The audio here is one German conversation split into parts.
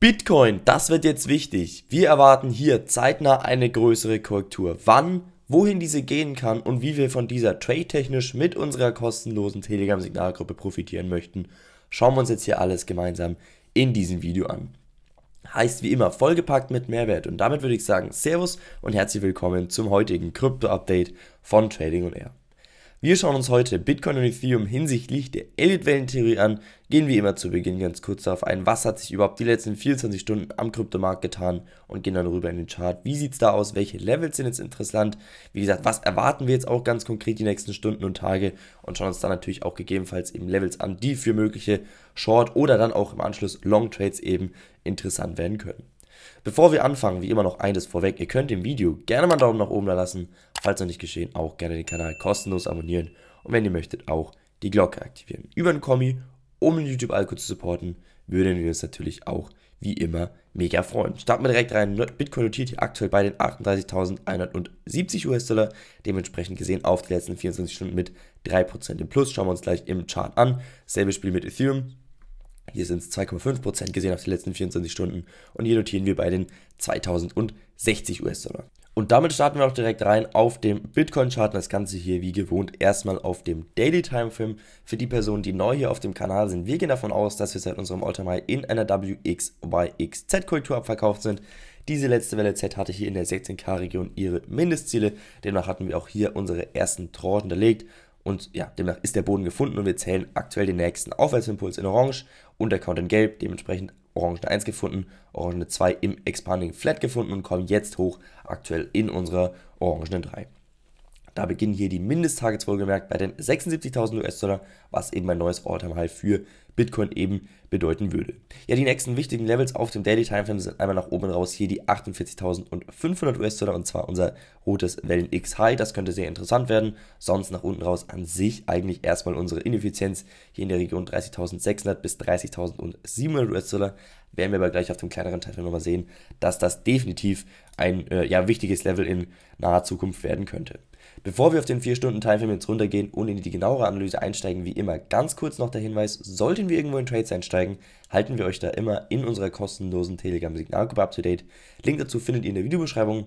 Bitcoin, das wird jetzt wichtig. Wir erwarten hier zeitnah eine größere Korrektur. Wann, wohin diese gehen kann und wie wir von dieser trade-technisch mit unserer kostenlosen Telegram-Signalgruppe profitieren möchten, schauen wir uns jetzt hier alles gemeinsam in diesem Video an. Heißt wie immer vollgepackt mit Mehrwert und damit würde ich sagen Servus und herzlich willkommen zum heutigen Krypto-Update von Trading und Air. Wir schauen uns heute Bitcoin und Ethereum hinsichtlich der Elitwellentheorie an. Gehen wir immer zu Beginn ganz kurz darauf ein, was hat sich überhaupt die letzten 24 Stunden am Kryptomarkt getan und gehen dann rüber in den Chart. Wie sieht es da aus? Welche Levels sind jetzt interessant? Wie gesagt, was erwarten wir jetzt auch ganz konkret die nächsten Stunden und Tage und schauen uns dann natürlich auch gegebenenfalls eben Levels an, die für mögliche Short- oder dann auch im Anschluss Long-Trades eben interessant werden können. Bevor wir anfangen, wie immer noch eines vorweg, ihr könnt dem Video gerne mal einen Daumen nach oben da lassen, falls noch nicht geschehen, auch gerne den Kanal kostenlos abonnieren und wenn ihr möchtet, auch die Glocke aktivieren. Über den Kommi, um den YouTube-Alko zu supporten, würden wir uns natürlich auch wie immer mega freuen. Starten wir direkt rein. Bitcoin notiert hier aktuell bei den 38.170 US-Dollar. Dementsprechend gesehen auf die letzten 24 Stunden mit 3% im Plus. Schauen wir uns gleich im Chart an. Selbes Spiel mit Ethereum. Hier sind es 2,5% gesehen auf die letzten 24 Stunden und hier notieren wir bei den 2060 US-Dollar. Und damit starten wir auch direkt rein auf dem Bitcoin-Chart. Das Ganze hier wie gewohnt erstmal auf dem Daily Time Frame. Für die Personen, die neu hier auf dem Kanal sind, wir gehen davon aus, dass wir seit unserem Alltime High in einer WXYXZ-Korrektur abverkauft sind. Diese letzte Welle Z hatte hier in der 16K-Region ihre Mindestziele. Demnach hatten wir auch hier unsere ersten Tranchen hinterlegt. Und ja, demnach ist der Boden gefunden und wir zählen aktuell den nächsten Aufwärtsimpuls in Orange und der Count in Gelb. Dementsprechend Orange 1 gefunden, Orange 2 im Expanding Flat gefunden und kommen jetzt hoch aktuell in unserer Orange 3. Da beginnen hier die Mindesttargets wohlgemerkt bei den 76.000 US-Dollar, was eben ein neues All-Time-High für Bitcoin eben bedeuten würde. Ja, die nächsten wichtigen Levels auf dem Daily Timeframe sind einmal nach oben raus hier die 48.500 US-Dollar und zwar unser rotes Wellen X High. Das könnte sehr interessant werden. Sonst nach unten raus an sich eigentlich erstmal unsere Ineffizienz hier in der Region 30.600 bis 30.700 US-Dollar. Werden wir aber gleich auf dem kleineren Timeframe nochmal sehen, dass das definitiv ein äh, ja, wichtiges Level in naher Zukunft werden könnte. Bevor wir auf den 4-Stunden-Timeframe jetzt runtergehen und in die genauere Analyse einsteigen, wie immer ganz kurz noch der Hinweis, sollten wir irgendwo in Trades einsteigen, halten wir euch da immer in unserer kostenlosen Telegram-Signalgruppe up-to-date. Link dazu findet ihr in der Videobeschreibung.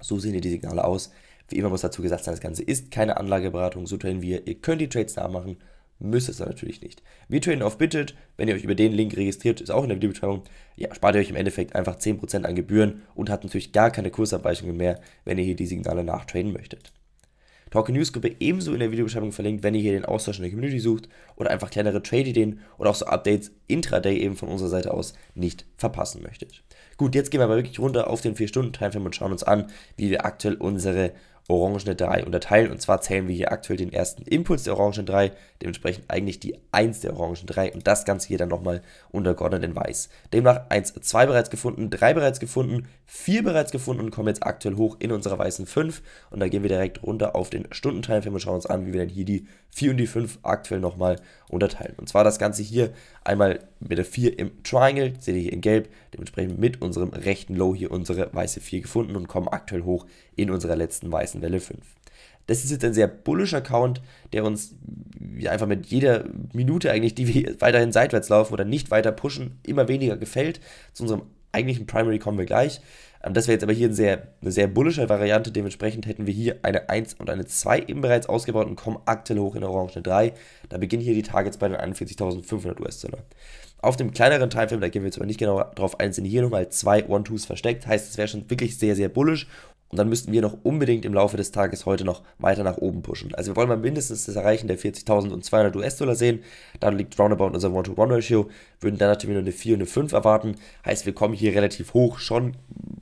So sehen ihr die Signale aus. Wie immer muss dazu gesagt sein, das Ganze ist keine Anlageberatung, so trainieren wir. Ihr könnt die Trades nachmachen Müsst es dann natürlich nicht. Wir traden auf Bidget, wenn ihr euch über den Link registriert, ist auch in der Videobeschreibung, ja, spart ihr euch im Endeffekt einfach 10% an Gebühren und habt natürlich gar keine Kursabweichungen mehr, wenn ihr hier die Signale nachtraden möchtet. Talk News Gruppe ebenso in der Videobeschreibung verlinkt, wenn ihr hier den Austausch in der Community sucht oder einfach kleinere Trade-Ideen oder auch so Updates intraday eben von unserer Seite aus nicht verpassen möchtet. Gut, jetzt gehen wir aber wirklich runter auf den 4-Stunden-Timeframe und schauen uns an, wie wir aktuell unsere orangene 3 unterteilen. Und zwar zählen wir hier aktuell den ersten Impuls der orangen 3, dementsprechend eigentlich die 1 der orangen 3 und das Ganze hier dann nochmal untergeordnet in weiß. Demnach 1, 2 bereits gefunden, 3 bereits gefunden, 4 bereits gefunden und kommen jetzt aktuell hoch in unserer weißen 5. Und da gehen wir direkt runter auf den Stundenteilfilm und schauen uns an, wie wir dann hier die 4 und die 5 aktuell nochmal unterteilen. Und zwar das Ganze hier einmal mit der 4 im Triangle, seht ihr hier in gelb, dementsprechend mit unserem rechten Low hier unsere weiße 4 gefunden und kommen aktuell hoch in unserer letzten weißen schwarzen Welle 5. Das ist jetzt ein sehr bullischer Count, der uns einfach mit jeder Minute eigentlich, die wir weiterhin seitwärts laufen oder nicht weiter pushen, immer weniger gefällt. Zu unserem eigentlichen Primary kommen wir gleich. Ähm, das wäre jetzt aber hier ein sehr, eine sehr bullische Variante. Dementsprechend hätten wir hier eine 1 und eine 2 eben bereits ausgebaut und kommen aktuell hoch in der Orange 3. Da beginnen hier die Targets bei den 41.500 US-Dollar. Auf dem kleineren Timeframe, da gehen wir jetzt aber nicht genau drauf ein, sind hier nochmal zwei One-Twos versteckt. Heißt, es wäre schon wirklich sehr, sehr bullisch und dann müssten wir noch unbedingt im Laufe des Tages heute noch weiter nach oben pushen. Also wir wollen mal mindestens das Erreichen der 40.200 US-Dollar sehen. Dann liegt roundabout unser One-to-One-Ratio. Würden dann natürlich nur eine 4 und eine 5 erwarten. Heißt, wir kommen hier relativ hoch schon,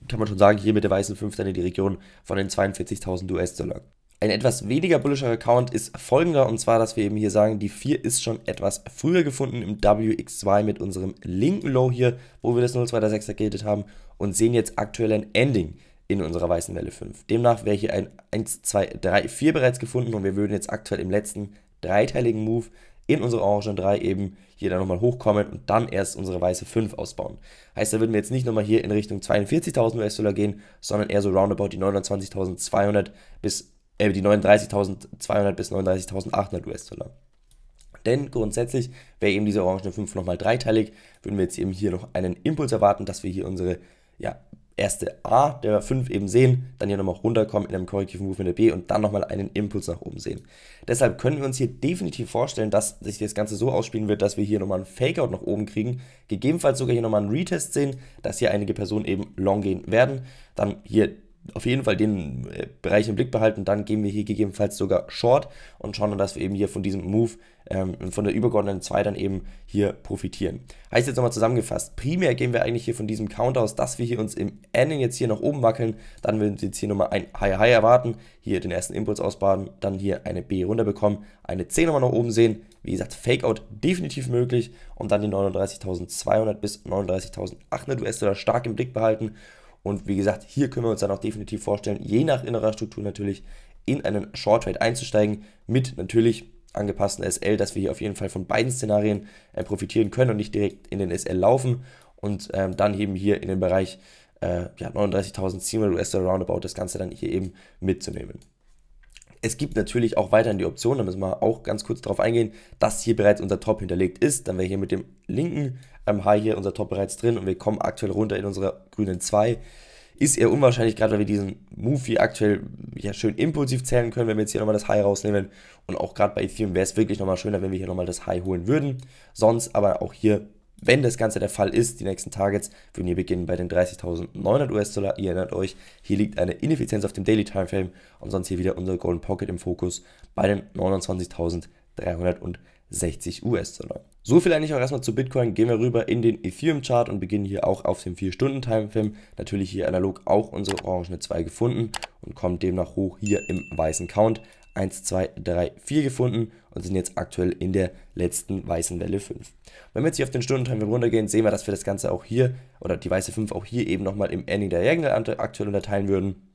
kann man schon sagen, hier mit der weißen 5 dann in die Region von den 42.000 US-Dollar. Ein etwas weniger bullischer Account ist folgender, und zwar, dass wir eben hier sagen, die 4 ist schon etwas früher gefunden im WX2 mit unserem linken Low hier, wo wir das 0,26er gated haben und sehen jetzt aktuell ein Ending in unserer weißen Welle 5. Demnach wäre hier ein 1, 2, 3, 4 bereits gefunden und wir würden jetzt aktuell im letzten dreiteiligen Move in unsere orange 3 eben hier dann nochmal hochkommen und dann erst unsere weiße 5 ausbauen. Heißt, da würden wir jetzt nicht nochmal hier in Richtung 42.000 US-Dollar gehen, sondern eher so roundabout die 29.200 bis, äh, die 39.200 bis 39.800 US-Dollar. Denn grundsätzlich wäre eben diese orangene 5 nochmal dreiteilig, würden wir jetzt eben hier noch einen Impuls erwarten, dass wir hier unsere ja, erste A, der 5 eben sehen, dann hier nochmal runterkommen in einem korrektiven Move mit der B und dann nochmal einen Impuls nach oben sehen. Deshalb können wir uns hier definitiv vorstellen, dass sich das Ganze so ausspielen wird, dass wir hier nochmal einen Fakeout nach oben kriegen, gegebenenfalls sogar hier nochmal einen Retest sehen, dass hier einige Personen eben long gehen werden, dann hier auf jeden Fall den äh, Bereich im Blick behalten. Dann gehen wir hier gegebenenfalls sogar Short und schauen dann, dass wir eben hier von diesem Move ähm, von der übergeordneten 2 dann eben hier profitieren. Heißt jetzt nochmal zusammengefasst, primär gehen wir eigentlich hier von diesem Counter aus, dass wir hier uns im Ending jetzt hier nach oben wackeln, dann würden wir jetzt hier nochmal ein High High erwarten, hier den ersten Impuls ausbaden, dann hier eine B runter bekommen, eine C nochmal nach oben sehen, wie gesagt, Fakeout definitiv möglich und dann die 39.200 bis 39.800 US-Dollar stark im Blick behalten und wie gesagt, hier können wir uns dann auch definitiv vorstellen, je nach innerer Struktur natürlich in einen Short Trade einzusteigen mit natürlich angepassten SL, dass wir hier auf jeden Fall von beiden Szenarien äh, profitieren können und nicht direkt in den SL laufen und ähm, dann eben hier in den Bereich äh, ja, 39.700 US-Dollar Roundabout das Ganze dann hier eben mitzunehmen. Es gibt natürlich auch weiterhin die Option, da müssen wir auch ganz kurz darauf eingehen, dass hier bereits unser Top hinterlegt ist. Dann wäre hier mit dem linken ähm, High hier unser Top bereits drin und wir kommen aktuell runter in unsere grünen 2. Ist eher unwahrscheinlich, gerade weil wir diesen Move hier aktuell ja, schön impulsiv zählen können, wenn wir jetzt hier nochmal das High rausnehmen. Und auch gerade bei Ethereum wäre es wirklich nochmal schöner, wenn wir hier nochmal das High holen würden. Sonst aber auch hier wenn das Ganze der Fall ist, die nächsten Targets würden hier beginnen bei den 30.900 US-Dollar. Ihr erinnert euch, hier liegt eine Ineffizienz auf dem Daily Timeframe und sonst hier wieder unser Golden Pocket im Fokus bei den 29.360 US-Dollar. So viel eigentlich auch erstmal zu Bitcoin. Gehen wir rüber in den Ethereum-Chart und beginnen hier auch auf dem 4-Stunden-Timeframe. Natürlich hier analog auch unsere orangene 2 gefunden und kommt demnach hoch hier im weißen Count 1, 2, 3, 4 gefunden und sind jetzt aktuell in der letzten weißen Welle 5. Wenn wir jetzt hier auf den Stundentimeframe runtergehen, sehen wir, dass wir das Ganze auch hier oder die weiße 5 auch hier eben nochmal im Ending Diagonal aktuell unterteilen würden.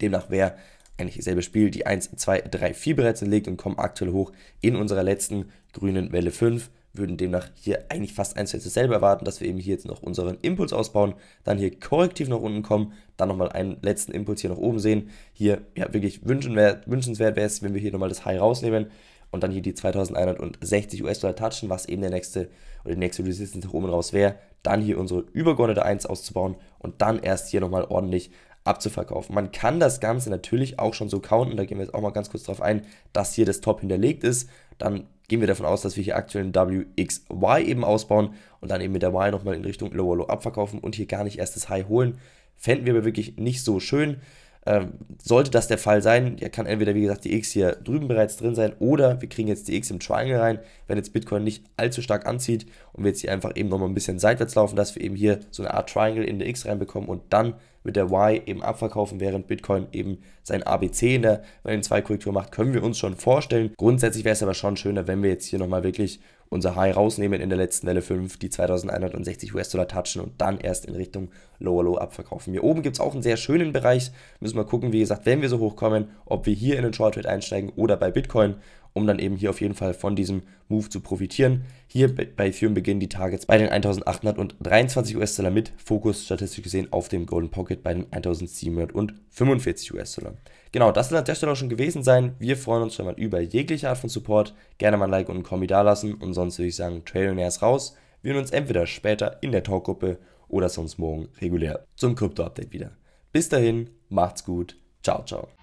Demnach wäre eigentlich dasselbe Spiel die 1, 2, 3, 4 bereits erlegt und kommen aktuell hoch in unserer letzten grünen Welle 5 würden demnach hier eigentlich fast eins zu eins dasselbe erwarten, dass wir eben hier jetzt noch unseren Impuls ausbauen, dann hier korrektiv nach unten kommen, dann nochmal einen letzten Impuls hier nach oben sehen. Hier, ja, wirklich wünschenswert, wünschenswert wäre es, wenn wir hier nochmal das High rausnehmen und dann hier die 2160 US-Dollar touchen, was eben der nächste oder die nächste Resistance nach oben raus wäre. Dann hier unsere übergeordnete 1 auszubauen und dann erst hier nochmal ordentlich abzuverkaufen. Man kann das Ganze natürlich auch schon so counten, da gehen wir jetzt auch mal ganz kurz darauf ein, dass hier das Top hinterlegt ist. Dann gehen wir davon aus, dass wir hier aktuell ein WXY eben ausbauen und dann eben mit der Y nochmal in Richtung Lower Low abverkaufen und hier gar nicht erst das High holen. Fänden wir aber wirklich nicht so schön. Ähm, sollte das der Fall sein, ja, kann entweder wie gesagt die X hier drüben bereits drin sein oder wir kriegen jetzt die X im Triangle rein, wenn jetzt Bitcoin nicht allzu stark anzieht und wir jetzt hier einfach eben nochmal ein bisschen seitwärts laufen, dass wir eben hier so eine Art Triangle in die X reinbekommen und dann mit der Y eben abverkaufen, während Bitcoin eben sein ABC in ne, der Wellen-2-Korrektur macht, können wir uns schon vorstellen. Grundsätzlich wäre es aber schon schöner, wenn wir jetzt hier nochmal wirklich unser High rausnehmen in der letzten Welle 5, die 2160 US-Dollar touchen und dann erst in Richtung Lower Low abverkaufen. Hier oben gibt es auch einen sehr schönen Bereich. Müssen wir gucken, wie gesagt, wenn wir so hochkommen, ob wir hier in den Short Trade einsteigen oder bei Bitcoin um dann eben hier auf jeden Fall von diesem Move zu profitieren. Hier bei Ethereum beginnen die Targets bei den 1823 US-Dollar mit Fokus statistisch gesehen auf dem Golden Pocket bei den 1745 US-Dollar. Genau, das soll an der Stelle auch schon gewesen sein. Wir freuen uns schon mal über jegliche Art von Support. Gerne mal ein Like und einen Kommi dalassen und sonst würde ich sagen, Trillionaires raus. Wir sehen uns entweder später in der Talkgruppe oder sonst morgen regulär zum Krypto-Update wieder. Bis dahin, macht's gut, ciao, ciao.